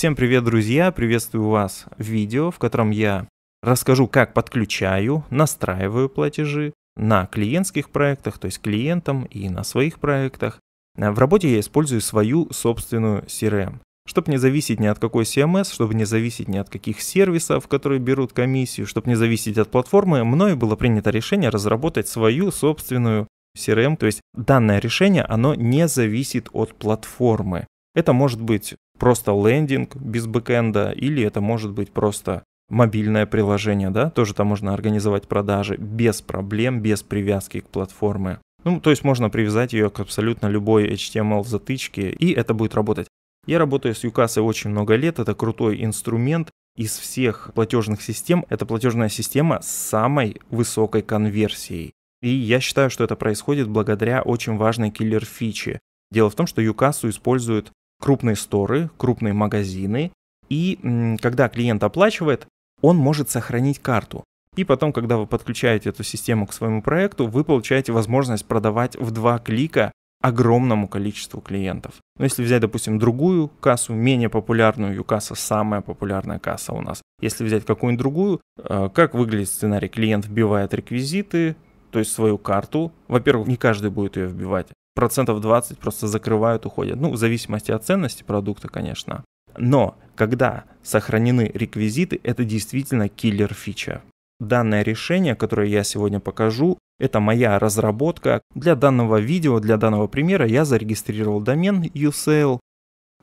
Всем привет, друзья! Приветствую вас в видео, в котором я расскажу, как подключаю, настраиваю платежи на клиентских проектах, то есть клиентам и на своих проектах. Э, в работе я использую свою собственную CRM. Чтобы не зависеть ни от какой CMS, чтобы не зависеть ни от каких сервисов, которые берут комиссию, чтобы не зависеть от платформы, мною было принято решение разработать свою собственную CRM. То есть данное решение, оно не зависит от платформы. Это может быть просто лендинг без бэкэнда, или это может быть просто мобильное приложение, да, тоже там можно организовать продажи без проблем, без привязки к платформе. Ну, то есть можно привязать ее к абсолютно любой HTML затычке, и это будет работать. Я работаю с Юкасой очень много лет, это крутой инструмент из всех платежных систем. Это платежная система с самой высокой конверсией. И я считаю, что это происходит благодаря очень важной киллер-фиче. Дело в том, что Юкасу используют крупные сторы, крупные магазины. И когда клиент оплачивает, он может сохранить карту. И потом, когда вы подключаете эту систему к своему проекту, вы получаете возможность продавать в два клика огромному количеству клиентов. Но если взять, допустим, другую кассу, менее популярную, Юкасса самая популярная касса у нас. Если взять какую-нибудь другую, э, как выглядит сценарий? Клиент вбивает реквизиты, то есть свою карту. Во-первых, не каждый будет ее вбивать процентов 20 просто закрывают, уходят. Ну, в зависимости от ценности продукта, конечно. Но когда сохранены реквизиты, это действительно киллер фича. Данное решение, которое я сегодня покажу, это моя разработка. Для данного видео, для данного примера я зарегистрировал домен uSale.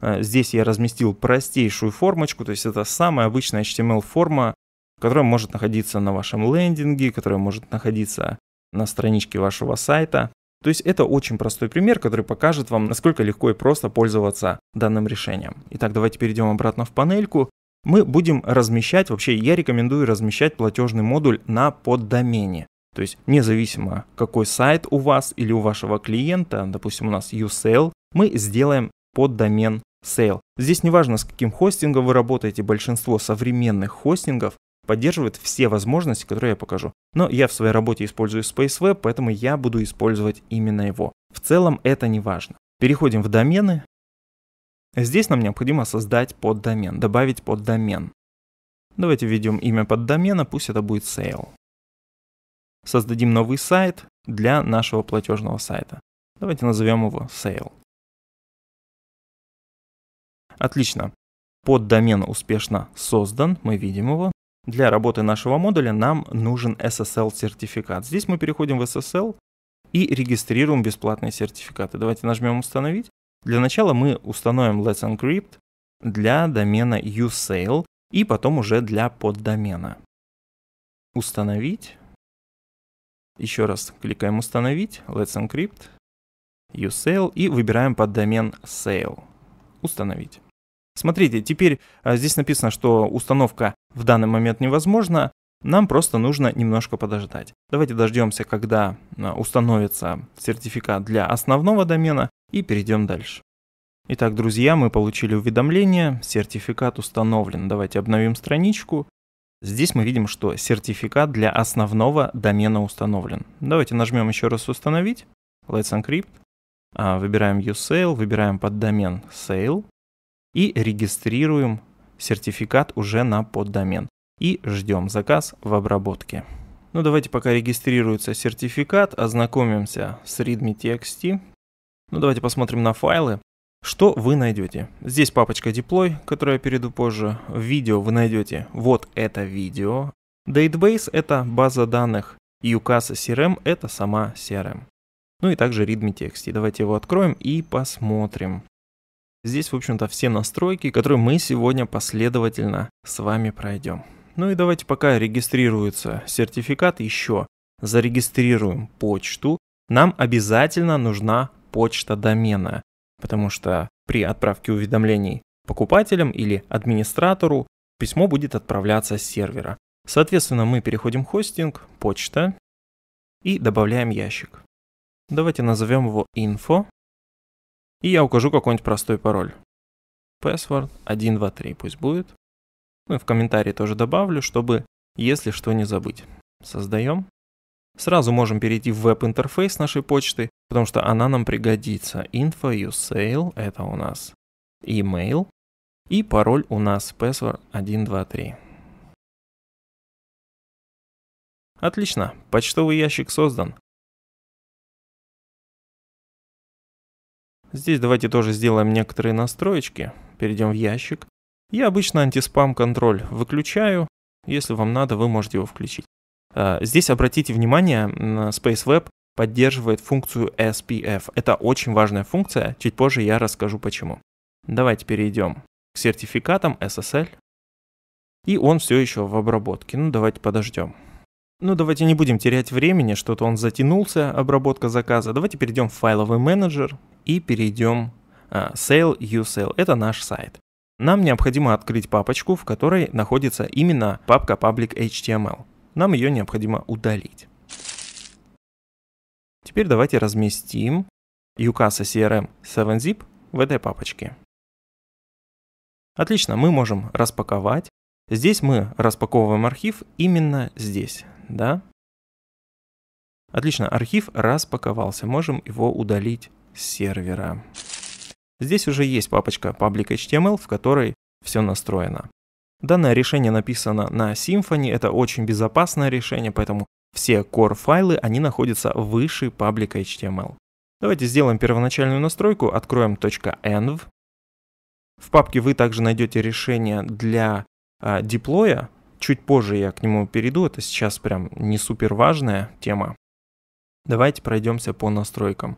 Э, здесь я разместил простейшую формочку, то есть это самая обычная HTML-форма, эм которая может находиться на вашем лендинге, которая может находиться на страничке вашего сайта. То есть это очень простой пример, который покажет вам, насколько легко и просто пользоваться данным решением. Итак, давайте перейдем обратно в панельку. Мы будем размещать, вообще я рекомендую размещать платежный модуль на поддомене. То есть независимо какой сайт у вас или у вашего клиента, допустим у нас USale, мы сделаем поддомен Sale. Здесь не важно, с каким хостингом вы работаете, большинство современных хостингов поддерживает все возможности, которые я покажу. Но я в своей работе использую SpaceWeb, поэтому я буду использовать именно его. В целом это не важно. Переходим в домены. Здесь нам необходимо создать поддомен, добавить поддомен. Давайте введем имя поддомена, пусть это будет sale. Создадим новый сайт для нашего платежного сайта. Давайте назовем его sale. Отлично. Поддомен успешно создан, мы видим его для работы нашего модуля нам нужен SSL-сертификат. Здесь мы переходим в SSL и регистрируем бесплатные сертификаты. Давайте нажмем «Установить». Для начала мы установим Let's Encrypt для домена usale и потом уже для поддомена. Установить. Еще раз кликаем «Установить», «Let's Encrypt», «USale» и выбираем поддомен «Sale». «Установить». Смотрите, теперь а, здесь написано, что установка в данный момент невозможна, нам просто нужно немножко подождать. Давайте дождемся, когда а, установится сертификат для основного домена и перейдем дальше. Итак, друзья, мы получили уведомление, сертификат установлен. Давайте обновим страничку. Здесь мы видим, что сертификат для основного домена установлен. Давайте нажмем еще раз «Установить», Let's Encrypt, а, выбираем «Use Sale», выбираем поддомен «Sale», и регистрируем сертификат уже на поддомен. И ждем заказ в обработке. Ну давайте пока регистрируется сертификат, ознакомимся с readme.txt. Ну давайте посмотрим на файлы. Что вы найдете? Здесь папочка deploy, которую я перейду позже. В видео вы найдете вот это видео. Database — это база данных. и UCAS CRM — это сама CRM. Ну и также readme.txt. Давайте его откроем и посмотрим. Здесь, в общем-то, все настройки, которые мы сегодня последовательно с вами пройдем. Ну и давайте пока регистрируется сертификат еще. Зарегистрируем почту. Нам обязательно нужна почта домена, потому что при отправке уведомлений покупателям или администратору письмо будет отправляться с сервера. Соответственно, мы переходим в хостинг, почта и добавляем ящик. Давайте назовем его info. И я укажу какой-нибудь простой пароль. Password 123 пусть будет. Ну и в комментарии тоже добавлю, чтобы, если что, не забыть. Создаем. Сразу можем перейти в веб-интерфейс нашей почты, потому что она нам пригодится. Info, sale, это у нас email. И пароль у нас password 123. Отлично, почтовый ящик создан. Здесь давайте тоже сделаем некоторые настроечки. Перейдем в ящик. Я обычно антиспам контроль выключаю. Если вам надо, вы можете его включить. А, здесь обратите внимание, SpaceWeb поддерживает функцию SPF. Это очень важная функция, чуть позже я расскажу почему. Давайте перейдем к сертификатам SSL. И он все еще в обработке. Ну давайте подождем. Ну давайте не будем терять времени, что-то он затянулся, обработка заказа. Давайте перейдем в файловый менеджер и перейдем а, Sale USale. Это наш сайт. Нам необходимо открыть папочку, в которой находится именно папка public.html. Нам ее необходимо удалить. Теперь давайте разместим Юкаса CRM 7-zip в этой папочке. Отлично, мы можем распаковать Здесь мы распаковываем архив именно здесь, да? Отлично, архив распаковался, можем его удалить с сервера. Здесь уже есть папочка public.html, в которой все настроено. Данное решение написано на Symfony, это очень безопасное решение, поэтому все core файлы, они находятся выше public.html. Давайте сделаем первоначальную настройку, откроем .env. В папке вы также найдете решение для а, диплоя. Чуть позже я к нему перейду, это сейчас прям не супер важная тема. Давайте пройдемся по настройкам.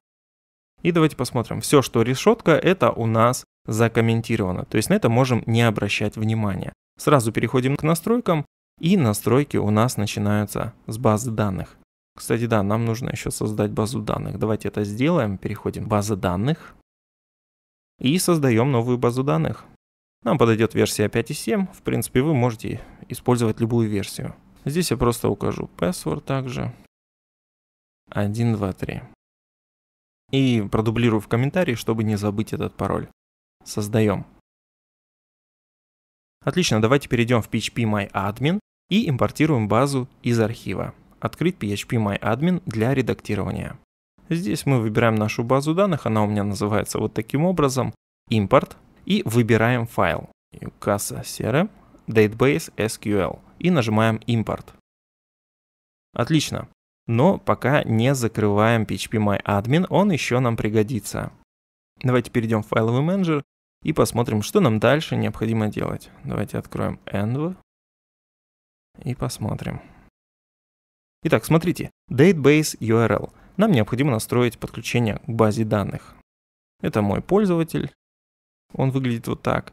И давайте посмотрим. Все, что решетка, это у нас закомментировано. То есть на это можем не обращать внимания. Сразу переходим к настройкам. И настройки у нас начинаются с базы данных. Кстати, да, нам нужно еще создать базу данных. Давайте это сделаем. Переходим в базы данных. И создаем новую базу данных. Нам подойдет версия 5.7, в принципе вы можете использовать любую версию. Здесь я просто укажу password также. 1, 2, 3. И продублирую в комментарии, чтобы не забыть этот пароль. Создаем. Отлично, давайте перейдем в PHP My и импортируем базу из архива. Открыть PHP My для редактирования. Здесь мы выбираем нашу базу данных, она у меня называется вот таким образом. Импорт, и выбираем файл. Yucasa CRM Database SQL и нажимаем импорт. Отлично. Но пока не закрываем phpMyAdmin, он еще нам пригодится. Давайте перейдем в файловый менеджер и посмотрим, что нам дальше необходимо делать. Давайте откроем env и посмотрим. Итак, смотрите, database URL. Нам необходимо настроить подключение к базе данных. Это мой пользователь, он выглядит вот так.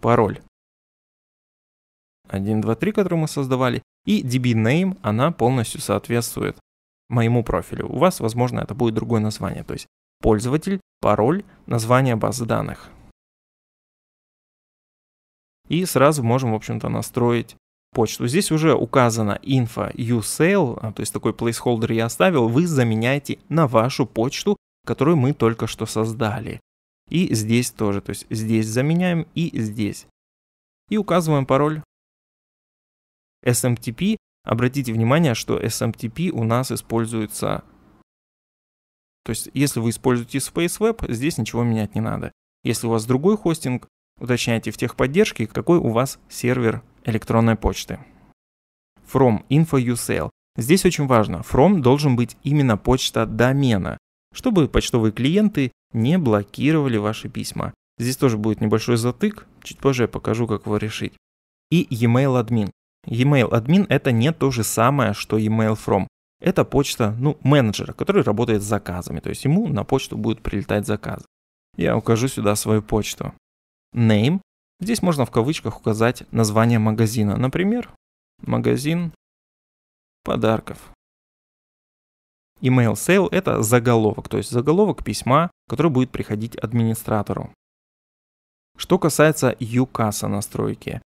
Пароль. 123, который мы создавали. И DB name она полностью соответствует моему профилю. У вас, возможно, это будет другое название. То есть пользователь, пароль, название базы данных. И сразу можем, в общем-то, настроить почту. Здесь уже указано info usale, а, то есть такой placeholder я оставил, вы заменяете на вашу почту, которую мы только что создали. И здесь тоже, то есть здесь заменяем и здесь. И указываем пароль SMTP. Обратите внимание, что SMTP у нас используется... То есть если вы используете SpaceWeb, здесь ничего менять не надо. Если у вас другой хостинг, уточняйте в техподдержке, какой у вас сервер электронной почты. From info USL. Здесь очень важно, from должен быть именно почта домена чтобы почтовые клиенты не блокировали ваши письма. Здесь тоже будет небольшой затык, чуть позже я покажу, как его решить. И e-mail админ. E-mail админ это не то же самое, что e-mail from. Это почта, ну, менеджера, который работает с заказами, то есть ему на почту будут прилетать заказы. Я укажу сюда свою почту. Name. Здесь можно в кавычках указать название магазина. Например, магазин подарков. Email sale – это заголовок, то есть заголовок письма, который будет приходить администратору. Что касается UCAS настройки.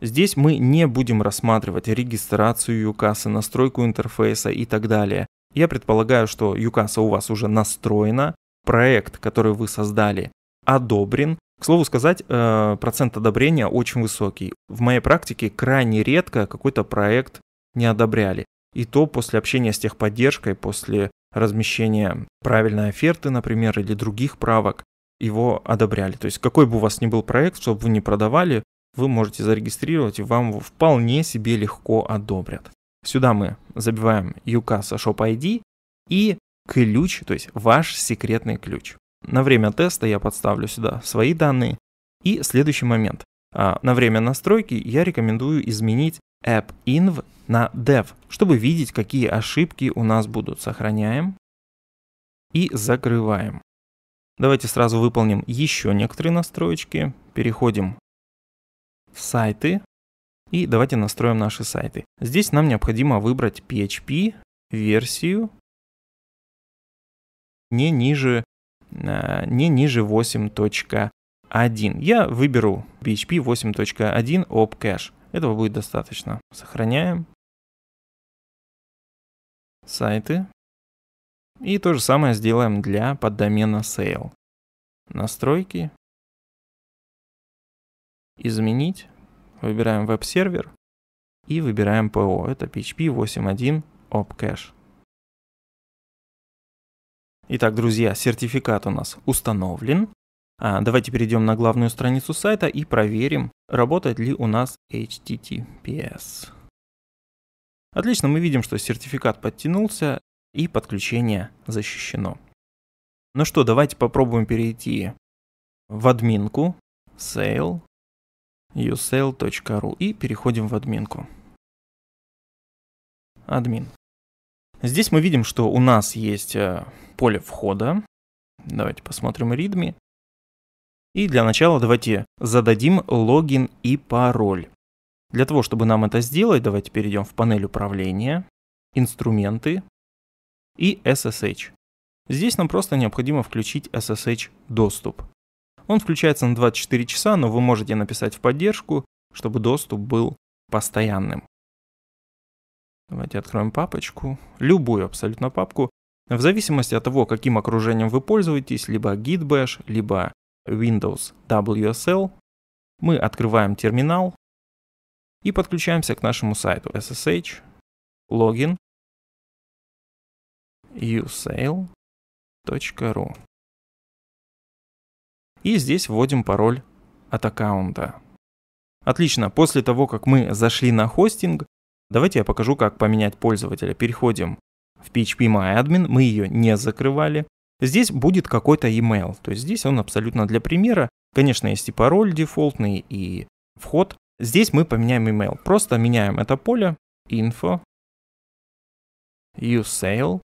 Здесь мы не будем рассматривать регистрацию UCAS, настройку интерфейса и так далее. Я предполагаю, что UCAS у вас уже настроена, проект, который вы создали, одобрен. К слову сказать, э, процент одобрения очень высокий. В моей практике крайне редко какой-то проект не одобряли. И то после общения с техподдержкой, после размещения правильной оферты, например, или других правок, его одобряли. То есть какой бы у вас ни был проект, чтобы вы не продавали, вы можете зарегистрировать, и вам вполне себе легко одобрят. Сюда мы забиваем UCASA Shop ID и ключ, то есть ваш секретный ключ. На время теста я подставлю сюда свои данные. И следующий момент. А, на время настройки я рекомендую изменить AppInv на dev, чтобы видеть, какие ошибки у нас будут. Сохраняем и закрываем. Давайте сразу выполним еще некоторые настроечки. Переходим в сайты и давайте настроим наши сайты. Здесь нам необходимо выбрать PHP версию не ниже, э, не ниже 8.1. Я выберу PHP 8.1 OpCache. Этого будет достаточно. Сохраняем. Сайты. И то же самое сделаем для поддомена sale. Настройки. Изменить. Выбираем веб-сервер. И выбираем ПО. Это PHP 8.1 OpCache. Итак, друзья, сертификат у нас установлен. А, давайте перейдем на главную страницу сайта и проверим, работает ли у нас HTTPS. Отлично, мы видим, что сертификат подтянулся и подключение защищено. Ну что, давайте попробуем перейти в админку sale usale.ru и переходим в админку. Админ. Здесь мы видим, что у нас есть э, поле входа. Давайте посмотрим readme. И для начала давайте зададим логин и пароль. Для того, чтобы нам это сделать, давайте перейдем в панель управления, инструменты и SSH. Здесь нам просто необходимо включить SSH доступ. Он включается на 24 часа, но вы можете написать в поддержку, чтобы доступ был постоянным. Давайте откроем папочку, любую абсолютно папку. В зависимости от того, каким окружением вы пользуетесь, либо Git Bash, либо Windows WSL, мы открываем терминал и подключаемся к нашему сайту SSH, логин, usale.ru. И здесь вводим пароль от аккаунта. Отлично, после того, как мы зашли на хостинг, давайте я покажу, как поменять пользователя. Переходим в PHP My мы ее не закрывали. Здесь будет какой-то email, то есть здесь он абсолютно для примера. Конечно, есть и пароль дефолтный, и вход. Здесь мы поменяем email. Просто меняем это поле info usale.ru.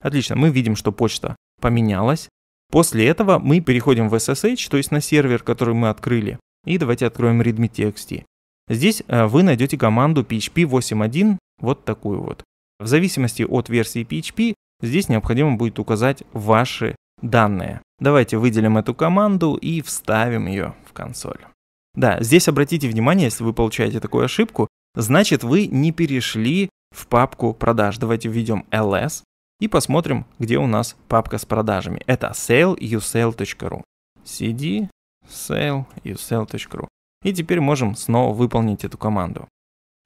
Отлично, мы видим, что почта поменялась. После этого мы переходим в SSH, то есть на сервер, который мы открыли. И давайте откроем readme.txt. Здесь э, вы найдете команду php 8.1, вот такую вот. В зависимости от версии PHP Здесь необходимо будет указать ваши данные. Давайте выделим эту команду и вставим ее в консоль. Да, здесь обратите внимание, если вы получаете такую ошибку, значит вы не перешли в папку продаж. Давайте введем ls и посмотрим, где у нас папка с продажами. Это sale.usale.ru cd sale.usale.ru И теперь можем снова выполнить эту команду.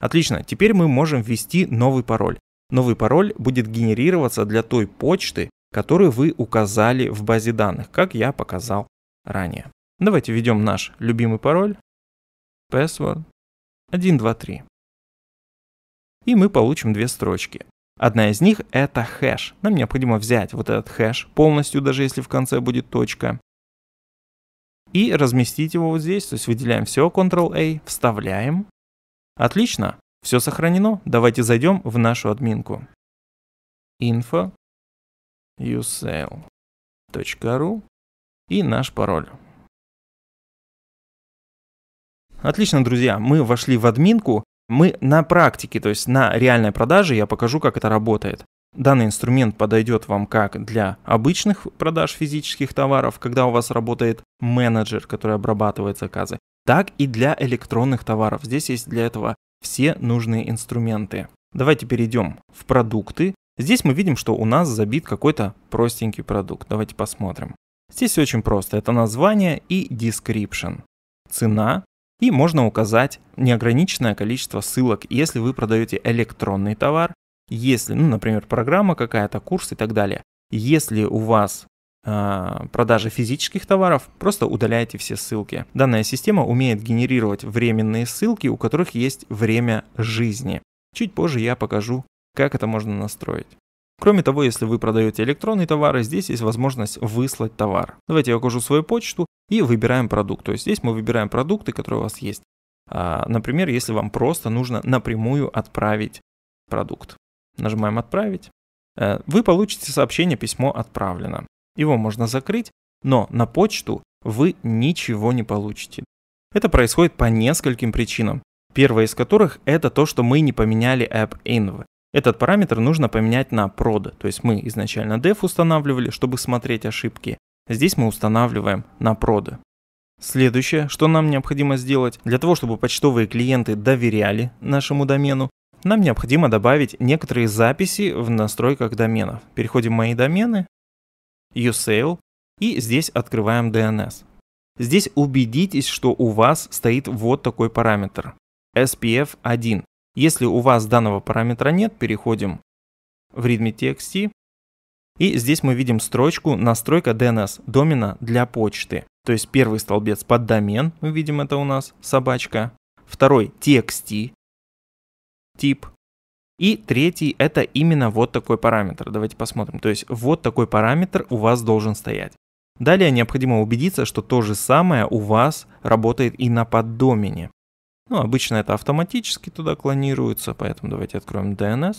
Отлично, теперь мы можем ввести новый пароль. Новый пароль будет генерироваться для той почты, которую вы указали в базе данных, как я показал ранее. Давайте введем наш любимый пароль password 123. И мы получим две строчки. Одна из них это хэш. Нам необходимо взять вот этот хэш полностью, даже если в конце будет точка. И разместить его вот здесь. То есть выделяем все, Ctrl-A, вставляем. Отлично. Все сохранено? Давайте зайдем в нашу админку. Info usale.ru и наш пароль. Отлично, друзья, мы вошли в админку. Мы на практике, то есть на реальной продаже, я покажу, как это работает. Данный инструмент подойдет вам как для обычных продаж физических товаров, когда у вас работает менеджер, который обрабатывает заказы, так и для электронных товаров. Здесь есть для этого все нужные инструменты. Давайте перейдем в продукты. Здесь мы видим, что у нас забит какой-то простенький продукт. Давайте посмотрим. Здесь очень просто. Это название и description. Цена. И можно указать неограниченное количество ссылок, если вы продаете электронный товар, если, ну, например, программа какая-то, курс и так далее. Если у вас а, продажи физических товаров, просто удаляйте все ссылки. Данная система умеет генерировать временные ссылки, у которых есть время жизни. Чуть позже я покажу, как это можно настроить. Кроме того, если вы продаете электронные товары, здесь есть возможность выслать товар. Давайте я укажу свою почту и выбираем продукт. То есть здесь мы выбираем продукты, которые у вас есть. А, например, если вам просто нужно напрямую отправить продукт. Нажимаем «Отправить». Э, вы получите сообщение «Письмо отправлено». Его можно закрыть, но на почту вы ничего не получите. Это происходит по нескольким причинам. Первая из которых это то, что мы не поменяли app inv. Этот параметр нужно поменять на prod, то есть мы изначально dev устанавливали, чтобы смотреть ошибки. Здесь мы устанавливаем на prod. Следующее, что нам необходимо сделать, для того, чтобы почтовые клиенты доверяли нашему домену, нам необходимо добавить некоторые записи в настройках доменов. Переходим в мои домены, uSale и здесь открываем DNS. Здесь убедитесь, что у вас стоит вот такой параметр SPF 1. Если у вас данного параметра нет, переходим в readme.txt и здесь мы видим строчку «Настройка DNS домена для почты». То есть первый столбец под домен, мы видим это у нас, собачка. Второй – txt, тип. И третий это именно вот такой параметр. Давайте посмотрим. То есть вот такой параметр у вас должен стоять. Далее необходимо убедиться, что то же самое у вас работает и на поддомене. Ну, обычно это автоматически туда клонируется, поэтому давайте откроем DNS.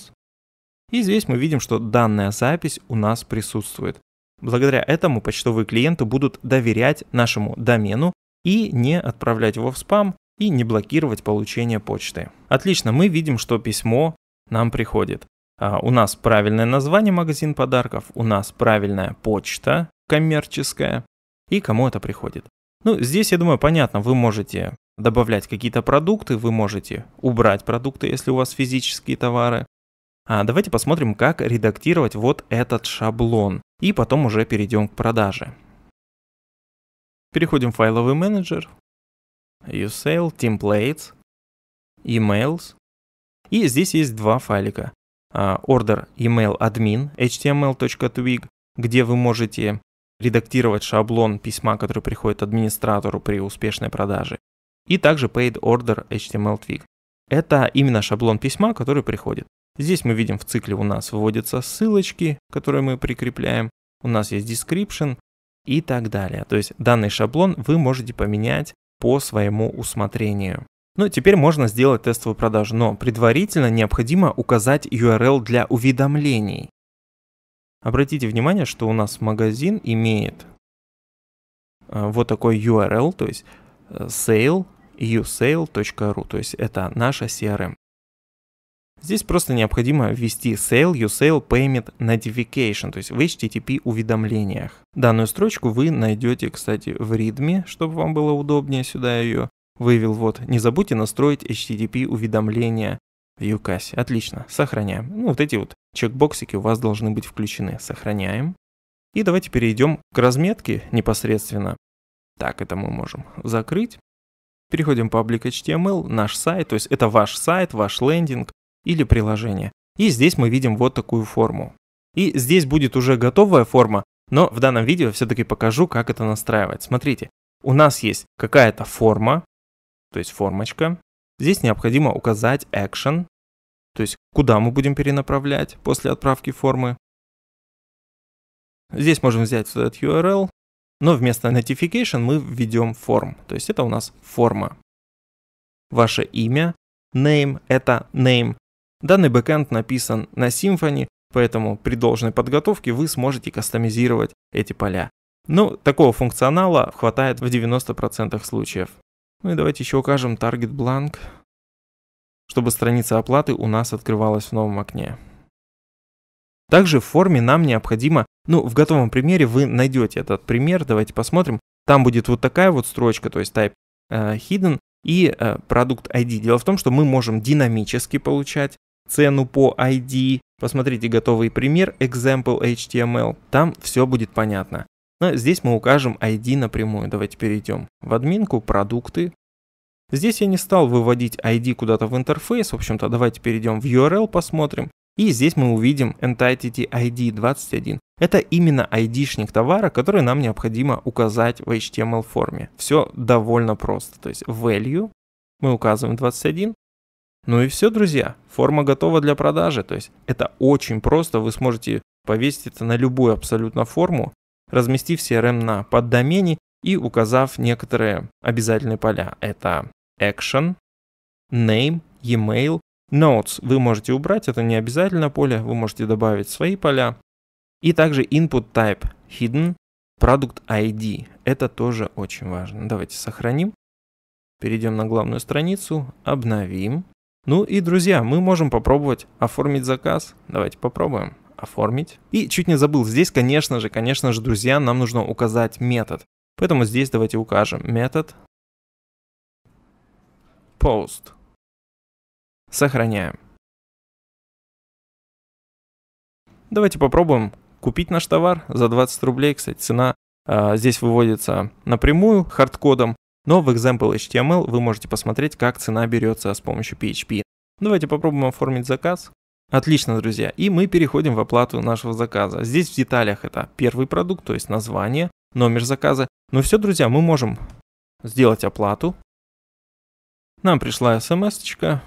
И здесь мы видим, что данная запись у нас присутствует. Благодаря этому почтовые клиенты будут доверять нашему домену и не отправлять его в спам и не блокировать получение почты. Отлично, мы видим, что письмо нам приходит. А, у нас правильное название магазин подарков, у нас правильная почта коммерческая и кому это приходит. Ну, здесь, я думаю, понятно, вы можете добавлять какие-то продукты, вы можете убрать продукты, если у вас физические товары. А давайте посмотрим, как редактировать вот этот шаблон. И потом уже перейдем к продаже. Переходим в файловый менеджер. USale, Templates, Emails. И здесь есть два файлика. А, order email admin html.twig, где вы можете редактировать шаблон письма, который приходит администратору при успешной продаже. И также paid order html twig. Это именно шаблон письма, который приходит. Здесь мы видим в цикле у нас выводятся ссылочки, которые мы прикрепляем. У нас есть description и так далее. То есть данный шаблон вы можете поменять по своему усмотрению. Ну, теперь можно сделать тестовую продажу, но предварительно необходимо указать URL для уведомлений. Обратите внимание, что у нас магазин имеет э, вот такой URL, то есть э, sale, usale.ru, то есть это наша CRM. Здесь просто необходимо ввести sale, usale, payment, notification, то есть в HTTP уведомлениях. Данную строчку вы найдете, кстати, в readme, чтобы вам было удобнее сюда ее Вывел вот. Не забудьте настроить HTTP уведомления в UCAS. Отлично. Сохраняем. Ну, вот эти вот чекбоксики у вас должны быть включены. Сохраняем. И давайте перейдем к разметке непосредственно. Так, это мы можем закрыть. Переходим в public.html, наш сайт, то есть это ваш сайт, ваш лендинг или приложение. И здесь мы видим вот такую форму. И здесь будет уже готовая форма, но в данном видео все-таки покажу, как это настраивать. Смотрите, у нас есть какая-то форма, то есть формочка. Здесь необходимо указать action, то есть куда мы будем перенаправлять после отправки формы. Здесь можем взять этот URL, но вместо notification мы введем form, то есть это у нас форма. Ваше имя, name – это name. Данный бэкэнд написан на Symfony, поэтому при должной подготовке вы сможете кастомизировать эти поля. Ну, такого функционала хватает в 90% случаев. Ну и давайте еще укажем Target Blank, чтобы страница оплаты у нас открывалась в новом окне. Также в форме нам необходимо, ну в готовом примере вы найдете этот пример, давайте посмотрим. Там будет вот такая вот строчка, то есть type э, hidden и э, продукт ID. Дело в том, что мы можем динамически получать цену по ID. Посмотрите готовый пример, example HTML, там все будет понятно. Но здесь мы укажем ID напрямую. Давайте перейдем в админку, продукты. Здесь я не стал выводить ID куда-то в интерфейс. В общем-то, давайте перейдем в URL, посмотрим. И здесь мы увидим Entity ID 21. Это именно ID-шник товара, который нам необходимо указать в HTML форме. Все довольно просто. То есть value мы указываем 21. Ну и все, друзья. Форма готова для продажи. То есть это очень просто. Вы сможете повесить это на любую абсолютно форму разместив CRM на поддомене и указав некоторые обязательные поля. Это action, name, email, notes. Вы можете убрать, это не обязательно поле, вы можете добавить свои поля. И также input type hidden, product ID. Это тоже очень важно. Давайте сохраним. Перейдем на главную страницу, обновим. Ну и, друзья, мы можем попробовать оформить заказ. Давайте попробуем оформить. И чуть не забыл, здесь, конечно же, конечно же, друзья, нам нужно указать метод. Поэтому здесь давайте укажем метод post. Сохраняем. Давайте попробуем купить наш товар за 20 рублей. Кстати, цена э, здесь выводится напрямую хардкодом, но в example html вы можете посмотреть, как цена берется с помощью PHP. Давайте попробуем оформить заказ. Отлично, друзья. И мы переходим в оплату нашего заказа. Здесь в деталях это первый продукт, то есть название, номер заказа. Ну все, друзья, мы можем сделать оплату. Нам пришла смс -очка.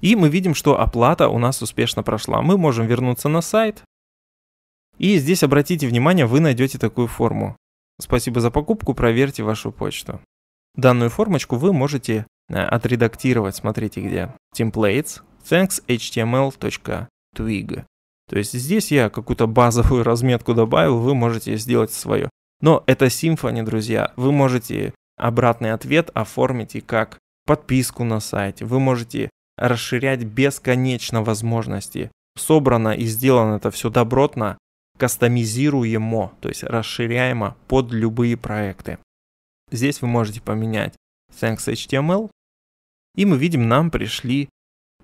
И мы видим, что оплата у нас успешно прошла. Мы можем вернуться на сайт. И здесь обратите внимание, вы найдете такую форму. Спасибо за покупку, проверьте вашу почту. Данную формочку вы можете Э, отредактировать, смотрите где, templates, thanks.html.twig. То есть здесь я какую-то базовую разметку добавил, вы можете сделать свое. Но это Symfony, друзья, вы можете обратный ответ оформить и как подписку на сайте, вы можете расширять бесконечно возможности. Собрано и сделано это все добротно, кастомизируемо, то есть расширяемо под любые проекты. Здесь вы можете поменять thanks.html и мы видим, нам пришли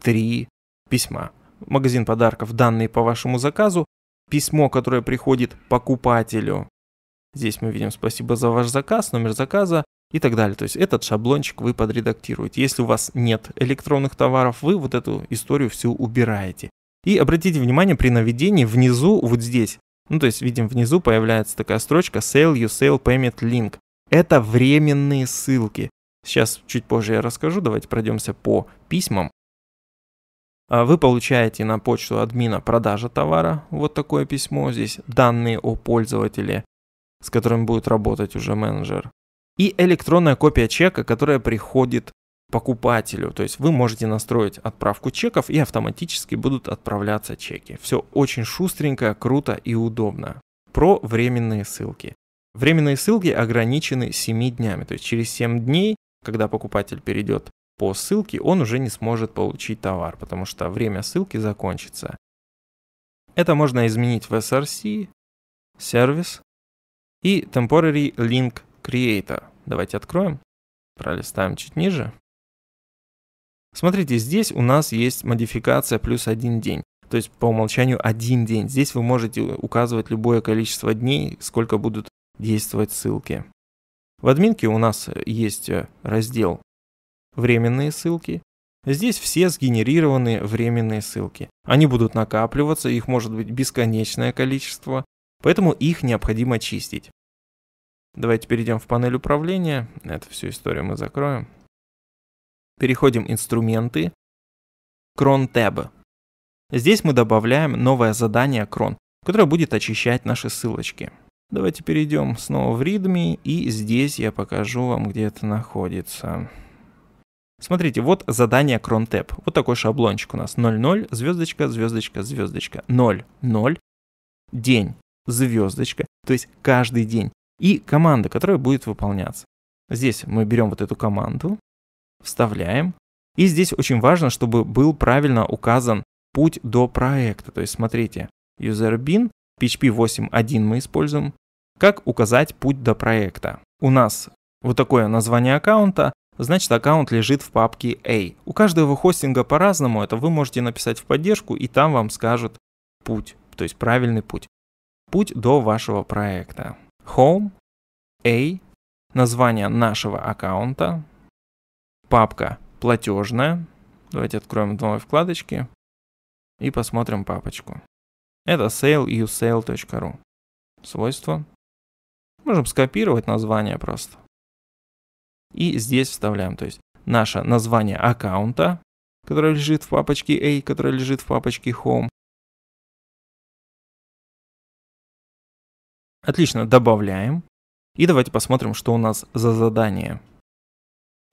три письма. Магазин подарков, данные по вашему заказу, письмо, которое приходит покупателю. Здесь мы видим спасибо за ваш заказ, номер заказа и так далее. То есть этот шаблончик вы подредактируете. Если у вас нет электронных товаров, вы вот эту историю всю убираете. И обратите внимание, при наведении внизу, вот здесь, ну то есть видим внизу появляется такая строчка Sale You Sale Payment Link. Это временные ссылки. Сейчас чуть позже я расскажу, давайте пройдемся по письмам. А, вы получаете на почту админа продажа товара, вот такое письмо, здесь данные о пользователе, с которым будет работать уже менеджер. И электронная копия чека, которая приходит покупателю. То есть вы можете настроить отправку чеков и автоматически будут отправляться чеки. Все очень шустренько, круто и удобно. Про временные ссылки. Временные ссылки ограничены 7 днями, то есть через 7 дней когда покупатель перейдет по ссылке, он уже не сможет получить товар, потому что время ссылки закончится. Это можно изменить в SRC, сервис и Temporary Link Creator. Давайте откроем, пролистаем чуть ниже. Смотрите, здесь у нас есть модификация плюс один день. То есть по умолчанию один день. Здесь вы можете указывать любое количество дней, сколько будут действовать ссылки. В админке у нас есть э, раздел «Временные ссылки». Здесь все сгенерированные временные ссылки. Они будут накапливаться, их может быть бесконечное количество, поэтому их необходимо чистить. Давайте перейдем в панель управления. Эту всю историю мы закроем. Переходим инструменты. Cron Tab. Здесь мы добавляем новое задание Cron, которое будет очищать наши ссылочки. Давайте перейдем снова в Ридми и здесь я покажу вам, где это находится. Смотрите, вот задание кронтеп. Вот такой шаблончик у нас. 0-0, звездочка, звездочка, звездочка. 0-0, день, звездочка. То есть каждый день. И команда, которая будет выполняться. Здесь мы берем вот эту команду, вставляем. И здесь очень важно, чтобы был правильно указан путь до проекта. То есть смотрите, userbin, PHP 8.1 мы используем, как указать путь до проекта? У нас вот такое название аккаунта, значит аккаунт лежит в папке A. У каждого хостинга по-разному, это вы можете написать в поддержку и там вам скажут путь, то есть правильный путь. Путь до вашего проекта. Home, A, название нашего аккаунта, папка платежная. Давайте откроем новые вкладочки и посмотрим папочку. Это sale.usale.ru. Свойства. Можем скопировать название просто. И здесь вставляем, то есть наше название аккаунта, которое лежит в папочке A, которое лежит в папочке Home. Отлично, добавляем. И давайте посмотрим, что у нас за задание.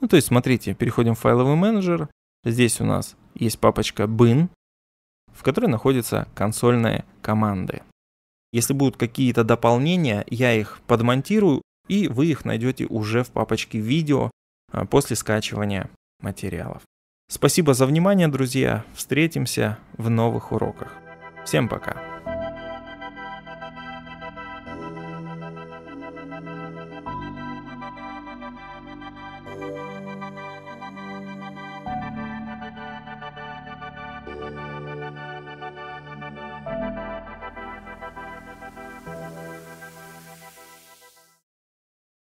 Ну, то есть, смотрите, переходим в файловый менеджер. Здесь у нас есть папочка bin, в которой находятся консольные команды. Если будут какие-то дополнения, я их подмонтирую, и вы их найдете уже в папочке видео а, после скачивания материалов. Спасибо за внимание, друзья. Встретимся в новых уроках. Всем пока.